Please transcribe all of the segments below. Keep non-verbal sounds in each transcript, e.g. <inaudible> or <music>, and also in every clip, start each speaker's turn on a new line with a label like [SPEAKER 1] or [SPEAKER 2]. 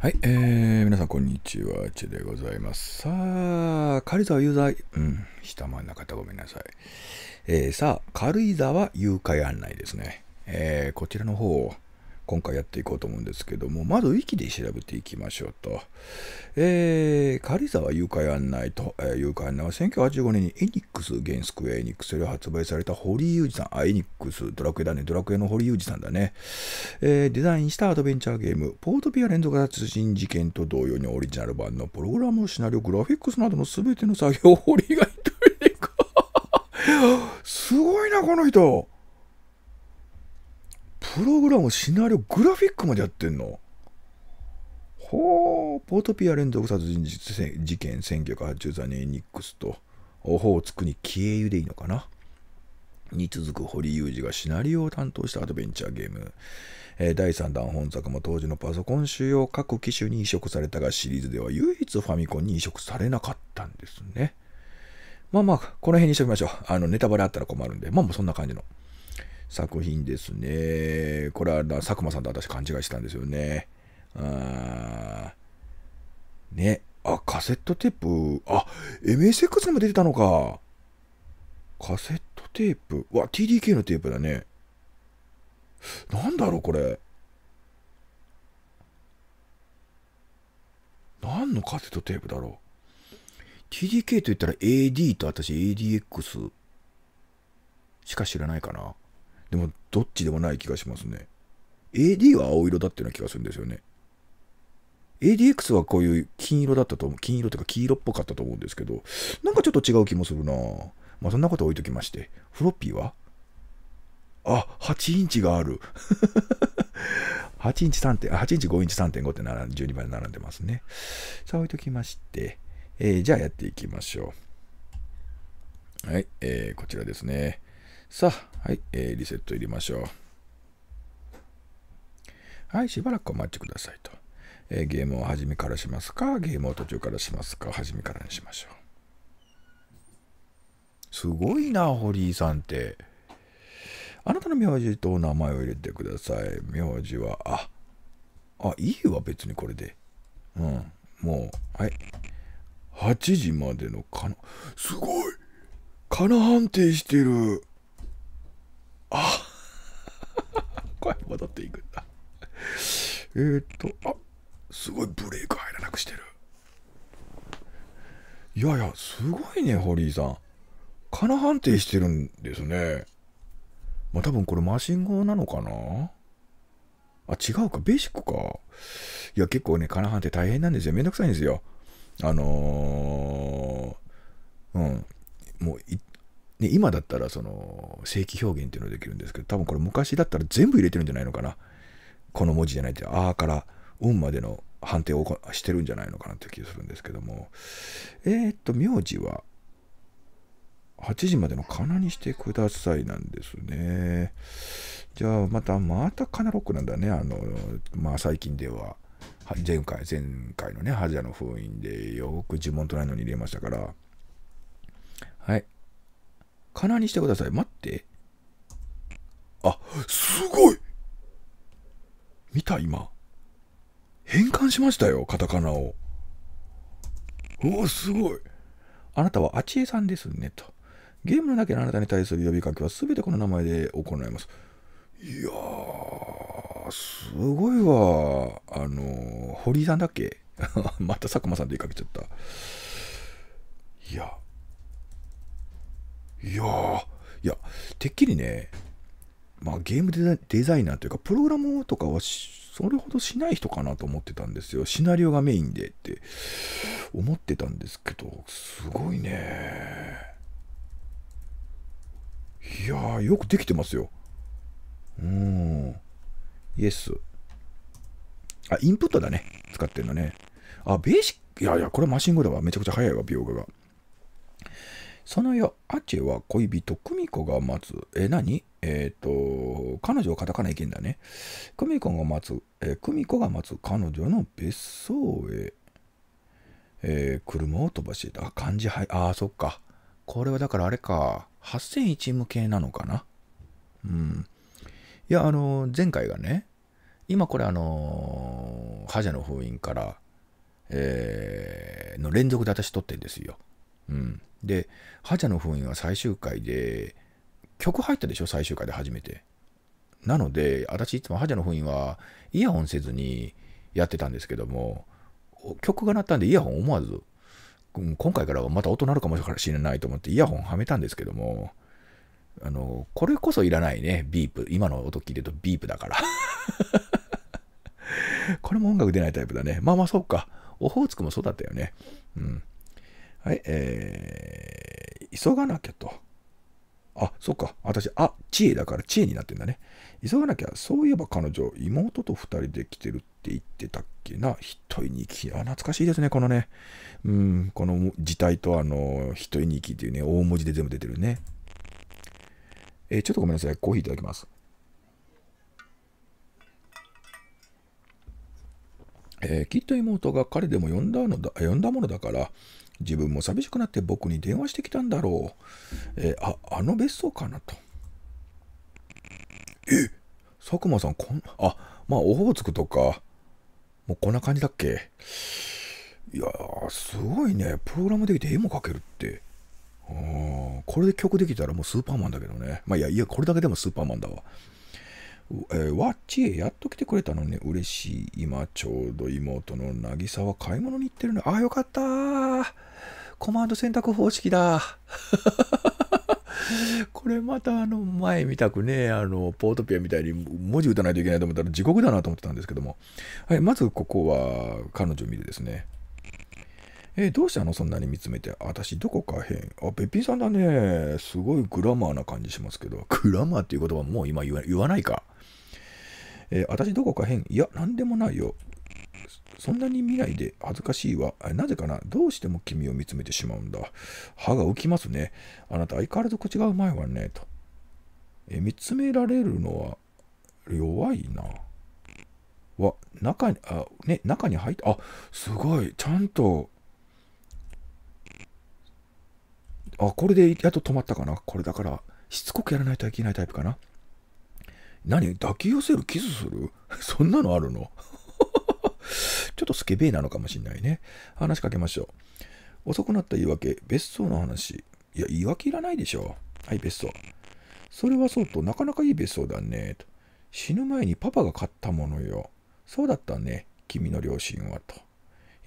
[SPEAKER 1] はい、えー、皆さん、こんにちは。ちでございます。さあ、軽井沢有罪。うん、下回んな方ごめんなさい。えー、さあ、軽井沢誘拐案内ですね。えー、こちらの方、今回やっていこうと思うんですけども、まずウィキで調べていきましょうと。えー、軽井沢誘拐案内と、えー、誘拐案内は1985年にエニックス、原スクエエニックスより発売された堀井裕二さん、あ、エニックス、ドラクエだね、ドラクエの堀井裕二さんだね、えー、デザインしたアドベンチャーゲーム、ポートピア連続殺人事件と同様にオリジナル版のプログラム、シナリオ、グラフィックスなどの全ての作業を堀井が一人でか。<laughs> すごいな、この人。プログラム、シナリオ、グラフィックまでやってんのほう、ポートピア連続殺人事件1983年エニックスと、オホーツクに消えゆでいいのかなに続く堀裕二がシナリオを担当したアドベンチャーゲーム。えー、第3弾本作も当時のパソコン収容、各機種に移植されたが、シリーズでは唯一ファミコンに移植されなかったんですね。まあまあ、この辺にしておきましょう。あの、ネタバレあったら困るんで、まあまあそんな感じの。作品ですね。これは佐久間さんと私勘違いしたんですよね。あね。あ、カセットテープ。あ、MSX にも出てたのか。カセットテープ。わ、TDK のテープだね。なんだろう、これ。何のカセットテープだろう。TDK と言ったら AD と私 ADX しか知らないかな。でも、どっちでもない気がしますね。AD は青色だっていうような気がするんですよね。ADX はこういう金色だったと思う。金色というか黄色っぽかったと思うんですけど、なんかちょっと違う気もするなまあそんなこと置いときまして。フロッピーはあ、8インチがある。8 <laughs> インチ3点、8インチ5インチ3.5って12倍に並んでますね。さあ置いときまして、えー、じゃあやっていきましょう。はい、えー、こちらですね。さあ、はい、えー、リセット入れましょう。はい、しばらくお待ちくださいと。えー、ゲームを始めからしますか、ゲームを途中からしますか、始めからにしましょう。すごいな、ホリーさんって。あなたの名字と名前を入れてください。名字は、あ、あ、いいわ、別にこれで。うん、もう、はい。8時までのかな、すごいかな判定してる。あこれ <laughs> 戻っていくんだえっとあすごいブレーク入らなくしてるいやいやすごいね堀井さんかな判定してるんですねまあ多分これマシン号なのかなあ違うかベーシックかいや結構ねかな判定大変なんですよめんどくさいんですよあのー、うんもうね、今だったらその正規表現っていうのができるんですけど、多分これ昔だったら全部入れてるんじゃないのかな。この文字じゃないって、あから運までの判定をしてるんじゃないのかなって気がするんですけども。えー、っと、名字は8時までのかなにしてくださいなんですね。じゃあまた、またかなロックなんだね。あの、まあ最近では。前回、前回のね、はジャの封印でよく呪文とないのに入れましたから。はい。かなにしてください。待って。あ、すごい見た今。変換しましたよ、カタカナを。おお、すごい。あなたはあちえさんですね、と。ゲームの中のあなたに対する呼びかけは全てこの名前で行います。いやー、すごいわ。あの、堀井さんだっけ <laughs> また佐久間さんで言いかけちゃった。いや、いやー、いや、てっきりね、まあ、ゲームデザイナーというか、プログラムとかはそれほどしない人かなと思ってたんですよ。シナリオがメインでって思ってたんですけど、すごいね。いやー、よくできてますよ。うん。イエス。あ、インプットだね。使ってるのね。あ、ベーシック。いやいや、これマシン語だわ。めちゃくちゃ早いわ、描画が。その夜、アチェは恋人、クミコが待つ。え、何えっ、ー、と、彼女をカタカナいけんだね。クミコが待つ、えー、クミコが待つ彼女の別荘へ、えー、車を飛ばしてた。あ、漢字はい、ああ、そっか。これはだからあれか、8001向けなのかな。うん。いや、あの、前回がね、今これあのー、覇者の封印から、えー、の連続で私撮ってんですよ。うん、で「覇者の封印」は最終回で曲入ったでしょ最終回で初めて。なので私いつも「じゃの封印」はイヤホンせずにやってたんですけども曲が鳴ったんでイヤホン思わず、うん、今回からはまた音鳴るかもしれないと思ってイヤホンはめたんですけどもあのこれこそいらないねビープ今の音聞いてるとビープだから <laughs> これも音楽出ないタイプだねまあまあそうかオホーツクもそうだったよねうんはい、えー、急がなきゃと。あ、そっか。私、あ、知恵だから知恵になってんだね。急がなきゃ、そういえば彼女、妹と2人で来てるって言ってたっけな。一人にき。あ、懐かしいですね、このね。うん、この字体と、あの、一人にきっていうね、大文字で全部出てるね。えー、ちょっとごめんなさい。コーヒーいただきます。えー、きっと妹が彼でも呼んだのだ、呼んだものだから、自分も寂しくなって僕に電話してきたんだろう。えー、あ、あの別荘かなと。え佐久間さん、こん、あ、まあ、オホーツクとか、もうこんな感じだっけいやすごいね。プログラムできて絵も描けるって。あこれで曲できたらもうスーパーマンだけどね。まあ、いや、いや、これだけでもスーパーマンだわ。えー、わっちえ、やっと来てくれたのね、嬉しい。今、ちょうど妹の渚は買い物に行ってるの。あ、よかったコマンド選択方式だ <laughs> これまたあの前見たくね、あの、ポートピアみたいに文字打たないといけないと思ったら地獄だなと思ってたんですけども。はい、まずここは彼女を見るですね。えー、どうしたのそんなに見つめて。私どこかへん。あ、べっぴんさんだね。すごいグラマーな感じしますけど。グラマーっていう言葉もう今言わないか。えー、私どこか変いや、なんでもないよ。そんなに見ないで恥ずかしいわ。なぜかなどうしても君を見つめてしまうんだ。歯が浮きますね。あなた相変わらず口がうまいわね。と。え見つめられるのは弱いな。わ、中に、あ、ね、中に入って、あ、すごい。ちゃんと。あ、これで、やっと止まったかな。これだから、しつこくやらないといけないタイプかな。何抱き寄せるキスする <laughs> そんなのあるの <laughs> ちょっとスケベなのかもしんないね。話しかけましょう。遅くなった言い訳、別荘の話。いや、言い訳いらないでしょ。はい、別荘。それはそうとなかなかいい別荘だね。と死ぬ前にパパが買ったものよ。そうだったね。君の両親は。と。い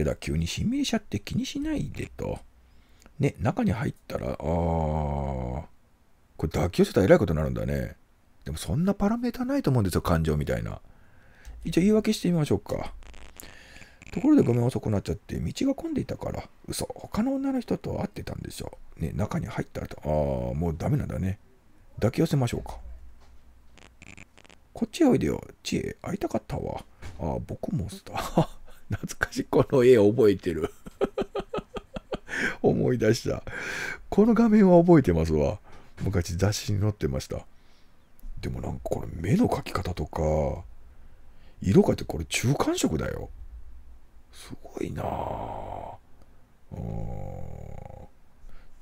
[SPEAKER 1] やだ、急に指名者って気にしないでと。ね、中に入ったら、あー。これ抱き寄せたらえらいことになるんだね。でもそんなパラメータないと思うんですよ、感情みたいな。一応言い訳してみましょうか。ところでごめん遅くなっちゃって、道が混んでいたから、嘘、他の女の人と会ってたんでしょ。ね、中に入ったらと、ああ、もうダメなんだね。抱き寄せましょうか。こっちへおいでよ。知恵、会いたかったわ。ああ、僕もスター。<laughs> 懐かしい、この絵覚えてる。<laughs> 思い出した。この画面は覚えてますわ。昔雑誌に載ってました。でもなんかこれ目の描き方とか、色描いてこれ中間色だよ。すごいなん。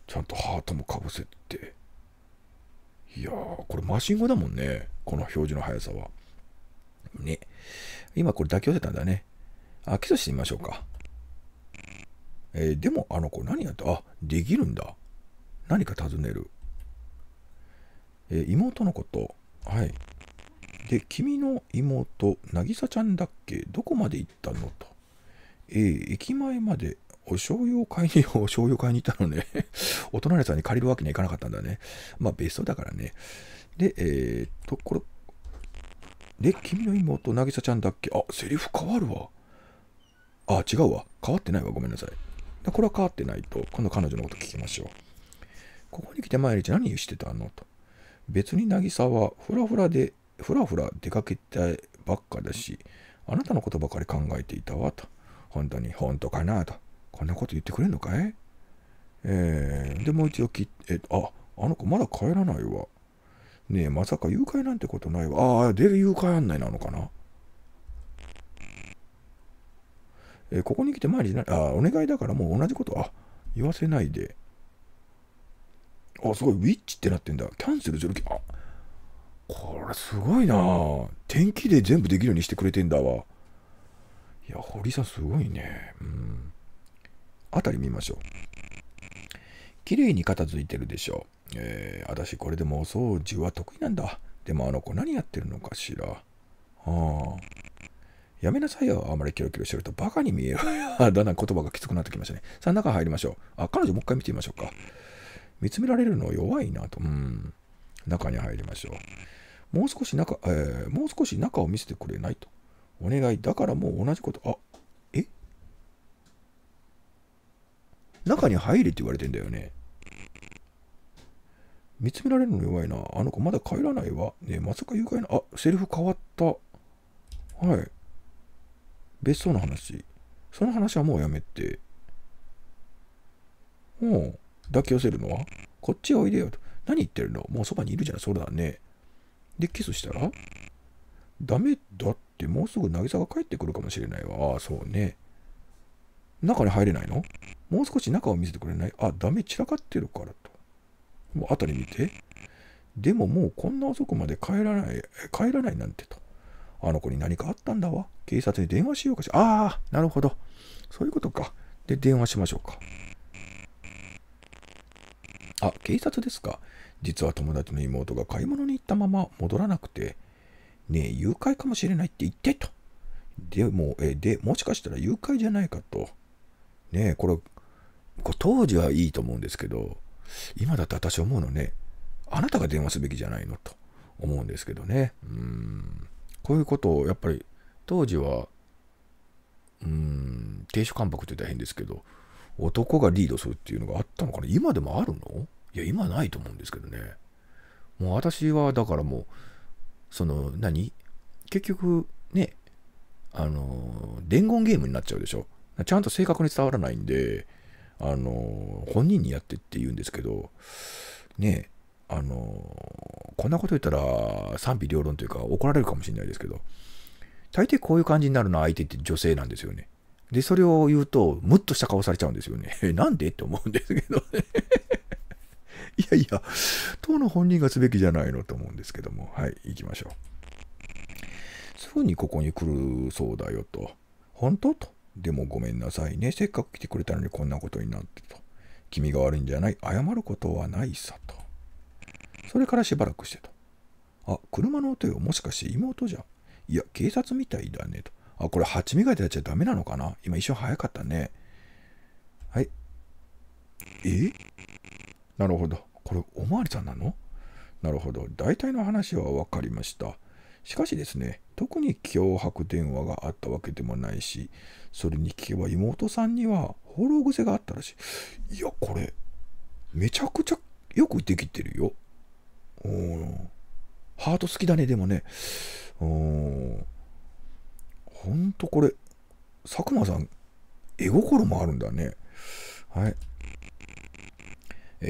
[SPEAKER 1] ちゃんとハートもかぶせて。いやー、これマシン語だもんね。この表示の速さは。ね。今これ抱き寄せたんだね。あ、起訴してみましょうか。えー、でも、あの子何やってあ、できるんだ。何か尋ねる。えー、妹のこと。はい。で、君の妹、なぎさちゃんだっけどこまで行ったのと。えー、駅前までお醤油を買いに、お醤油買いに行ったのね。<laughs> お隣さんに借りるわけにはいかなかったんだね。まあ、別荘だからね。で、えー、と、これ、で、君の妹、なぎさちゃんだっけあ、セリフ変わるわ。あ、違うわ。変わってないわ。ごめんなさい。これは変わってないと、今度彼女のこと聞きましょう。ここに来て毎日何してたのと。別に渚はふらふらで、ふらふら出かけたばっかだし、あなたのことばかり考えていたわ、と。本当に本当かな、と。こんなこと言ってくれんのかいえー、で、もう一度切って、あ、あの子まだ帰らないわ。ねえ、まさか誘拐なんてことないわ。ああ、で、誘拐案内なのかな。えー、ここに来て毎日な、あ、お願いだからもう同じこと、あ、言わせないで。あ、すごい、ウィッチってなってんだ。キャンセル09。あ、これすごいな天気で全部できるようにしてくれてんだわ。いや、堀さんすごいね。うん。あたり見ましょう。綺麗に片付いてるでしょう。えー、私これでもお掃除は得意なんだ。でもあの子何やってるのかしら。ああ。やめなさいよ。あまりキロキロしてるとバカに見える。<laughs> だんだん言葉がきつくなってきましたね。さあ、中入りましょう。あ、彼女もう一回見てみましょうか。見つめられるの弱いなと。うん。中に入りましょう。もう少し中、えー、もう少し中を見せてくれないと。お願い。だからもう同じこと。あ、え中に入れって言われてんだよね。見つめられるの弱いな。あの子まだ帰らないわ。ねまさか誘拐な。あ、セリフ変わった。はい。別荘の話。その話はもうやめて。うん。抱き寄せるのはこっちおいでよと。何言ってるのもうそばにいるじゃん。そうだね。で、キスしたらダメだってもうすぐ渚が帰ってくるかもしれないわ。ああ、そうね。中に入れないのもう少し中を見せてくれないあ、ダメ散らかってるからと。もう辺り見て。でももうこんな遅くまで帰らない、帰らないなんてと。あの子に何かあったんだわ。警察に電話しようかしら。ああ、なるほど。そういうことか。で、電話しましょうか。あ、警察ですか。実は友達の妹が買い物に行ったまま戻らなくて、ねえ、誘拐かもしれないって言ってと。でも、え、で、もしかしたら誘拐じゃないかと。ねえ、これ、これ当時はいいと思うんですけど、今だと私思うのね、あなたが電話すべきじゃないのと思うんですけどね。うん。こういうことを、やっぱり、当時は、うん、亭主関白って大変ですけど、男がリードするっていうのがあったのかな今でもあるのいや、今ないと思うんですけどね。もう私は、だからもう、その何、何結局、ね、あの、伝言ゲームになっちゃうでしょ。ちゃんと正確に伝わらないんで、あの、本人にやってって言うんですけど、ね、あの、こんなこと言ったら賛否両論というか怒られるかもしれないですけど、大抵こういう感じになるのは相手って女性なんですよね。で、それを言うと、ムッとした顔されちゃうんですよね。<laughs> なんでって思うんですけどねいやいや、当の本人がすべきじゃないのと思うんですけども、はい、行きましょう。すぐにここに来るそうだよと。本当と。でもごめんなさいね。せっかく来てくれたのにこんなことになってと。君が悪いんじゃない。謝ることはないさと。それからしばらくしてと。あ、車の音よ。もしかして妹じゃん。いや、警察みたいだねと。あ、これ蜂磨いてやっちゃダメなのかな今一瞬早かったね。はい。えなるほど。これ、おまわりさんなのなるほど。大体の話は分かりました。しかしですね、特に脅迫電話があったわけでもないし、それに聞けば妹さんには放浪癖があったらしい。いや、これ、めちゃくちゃよくできてるよ。うん。ハート好きだね、でもね。うん。ほんとこれ、佐久間さん、絵心もあるんだね。はい。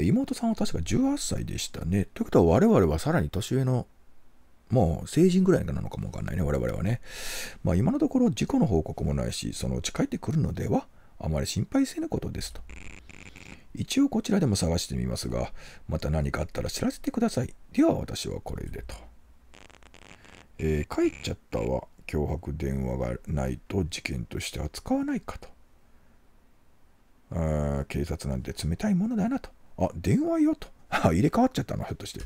[SPEAKER 1] 妹さんは確か18歳でしたね。ということは我々はさらに年上の、もう成人ぐらいなのかもわかんないね、我々はね。まあ今のところ事故の報告もないし、そのうち帰ってくるのでは、あまり心配せぬことですと。一応こちらでも探してみますが、また何かあったら知らせてください。では私はこれでと。えー、帰っちゃったわ。脅迫電話がないと事件として扱わないかと。あ警察なんて冷たいものだなと。あ、電話よと。<laughs> 入れ替わっちゃったの、ひょっとして。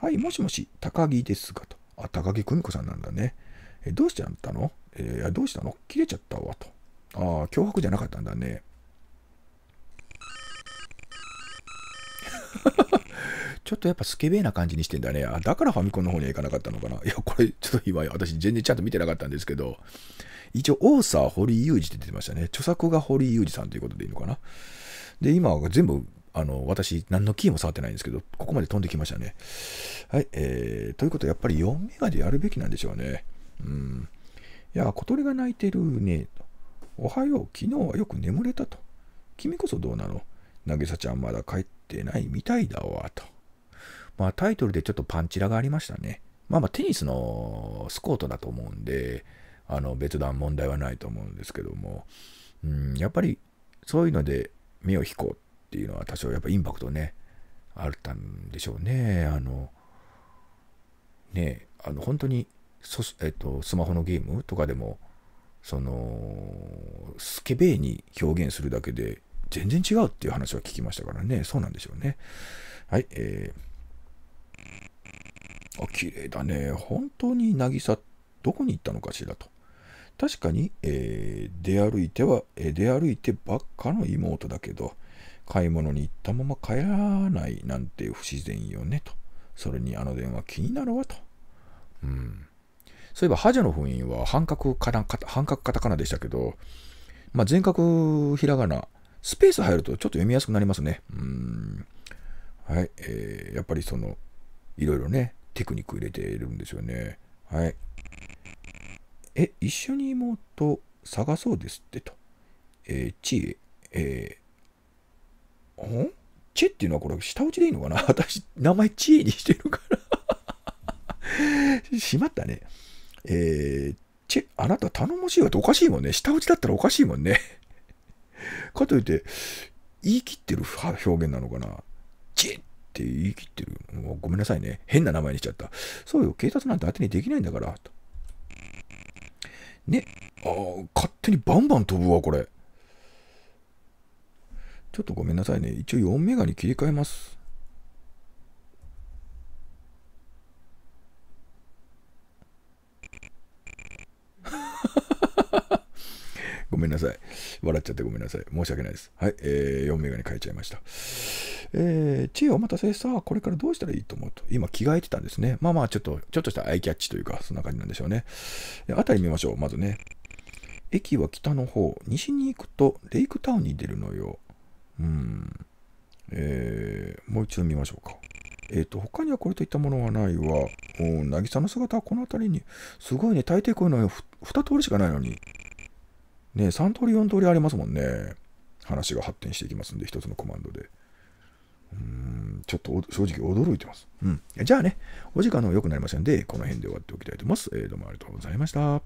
[SPEAKER 1] はい、もしもし、高木ですがと。あ、高木久美子さんなんだね。えどうしちゃったのえー、どうしたの切れちゃったわと。ああ、脅迫じゃなかったんだね。<laughs> ちょっとやっぱスケベな感じにしてんだね。あ、だからファミコンの方には行かなかったのかな。いや、これ、ちょっと今、私全然ちゃんと見てなかったんですけど、一応、大沢堀井裕二って出てましたね。著作が堀井裕二さんということでいいのかな。で、今、全部あの、私、何のキーも触ってないんですけど、ここまで飛んできましたね。はい、えー、ということは、やっぱり4メガでやるべきなんでしょうね。うん。いや、小鳥が鳴いてるね。おはよう、昨日はよく眠れたと。君こそどうなの渚ちゃんまだ帰ってないみたいだわ、と。まあ、タイトルでちょっとパンチラがありましたね。まあまあ、テニスのスコートだと思うんで、あの、別段問題はないと思うんですけども、うん、やっぱり、そういうので目を引こうっていうのは多少やっぱインパクトね、あったんでしょうね。あの、ね、あの本当にそ、えっと、スマホのゲームとかでも、その、スケベに表現するだけで全然違うっていう話は聞きましたからね。そうなんでしょうね。はい、えー、あ、綺麗だね。本当に渚、どこに行ったのかしらと。確かに、えー、出歩いては、えー、出歩いてばっかの妹だけど、買い物に行ったまま帰らないなんて不自然よねと。それにあの電話気になるわと。うん。そういえば、ハジャの封印は半角かな、半角カタカナでしたけど、まあ、全角ひらがな、スペース入るとちょっと読みやすくなりますね。うん。はい。えー、やっぱりその、いろいろね、テクニック入れているんですよね。はい。え、一緒に妹探そうですってと。えー、ちえ、えーんチェっていうのはこれ下打ちでいいのかな <laughs> 私、名前チェにしてるから。<laughs> しまったね。えー、チェ、あなた頼もしいわっておかしいもんね。下打ちだったらおかしいもんね。<laughs> かといって、言い切ってる表現なのかなチェって言い切ってる。ごめんなさいね。変な名前にしちゃった。そうよ、警察なんて当てにできないんだから。ね。ああ、勝手にバンバン飛ぶわ、これ。ちょっとごめんなさいね。一応4メガに切り替えます。<laughs> ごめんなさい。笑っちゃってごめんなさい。申し訳ないです。はい。えー、4メガに変えちゃいました。えー、知恵お待たせさあ、これからどうしたらいいと思うと。今、着替えてたんですね。まあまあ、ちょっと、ちょっとしたアイキャッチというか、そんな感じなんでしょうね。あたり見ましょう。まずね。駅は北の方。西に行くと、レイクタウンに出るのよ。うん。えー、もう一度見ましょうか。えっ、ー、と、他にはこれといったものはないわ。うん、渚の姿はこの辺りに。すごいね、大抵こういうの2通りしかないのに。ね、3通り4通りありますもんね。話が発展していきますんで、1つのコマンドで。うん、ちょっと正直驚いてます。うん。じゃあね、お時間の良くなりませんで、この辺で終わっておきたいと思います。えー、どうもありがとうございました。